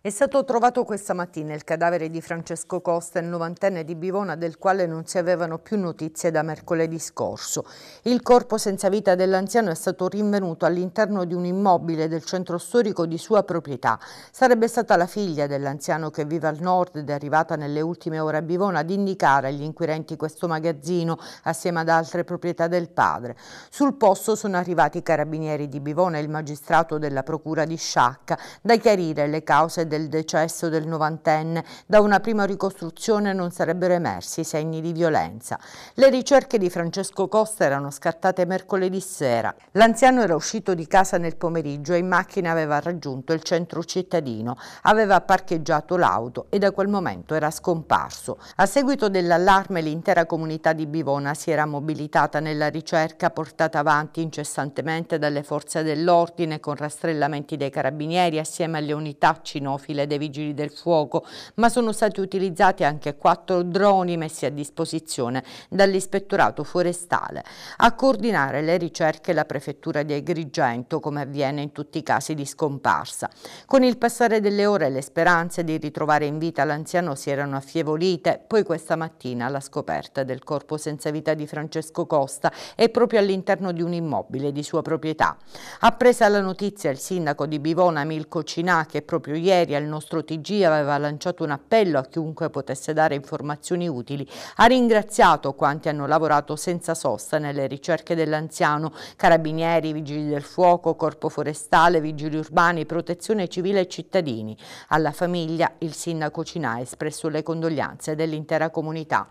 È stato trovato questa mattina il cadavere di Francesco Costa, il novantenne di Bivona, del quale non si avevano più notizie da mercoledì scorso. Il corpo senza vita dell'anziano è stato rinvenuto all'interno di un immobile del centro storico di sua proprietà. Sarebbe stata la figlia dell'anziano che vive al nord ed è arrivata nelle ultime ore a Bivona ad indicare agli inquirenti questo magazzino assieme ad altre proprietà del padre. Sul posto sono arrivati i carabinieri di Bivona e il magistrato della procura di Sciacca da chiarire le cause del decesso del novantenne. Da una prima ricostruzione non sarebbero emersi segni di violenza. Le ricerche di Francesco Costa erano scattate mercoledì sera. L'anziano era uscito di casa nel pomeriggio e in macchina aveva raggiunto il centro cittadino. Aveva parcheggiato l'auto e da quel momento era scomparso. A seguito dell'allarme l'intera comunità di Bivona si era mobilitata nella ricerca portata avanti incessantemente dalle forze dell'ordine con rastrellamenti dei carabinieri assieme alle unità Cino cinofile dei Vigili del Fuoco, ma sono stati utilizzati anche quattro droni messi a disposizione dall'Ispettorato Forestale. A coordinare le ricerche la Prefettura di Agrigento, come avviene in tutti i casi di scomparsa. Con il passare delle ore le speranze di ritrovare in vita l'anziano si erano affievolite, poi questa mattina la scoperta del corpo senza vita di Francesco Costa è proprio all'interno di un immobile di sua proprietà. Appresa la notizia il sindaco di Bivona Milco Cinà che proprio ieri Ieri al nostro TG aveva lanciato un appello a chiunque potesse dare informazioni utili. Ha ringraziato quanti hanno lavorato senza sosta nelle ricerche dell'anziano, carabinieri, vigili del fuoco, corpo forestale, vigili urbani, protezione civile e cittadini. Alla famiglia il sindaco Cinà ha espresso le condoglianze dell'intera comunità.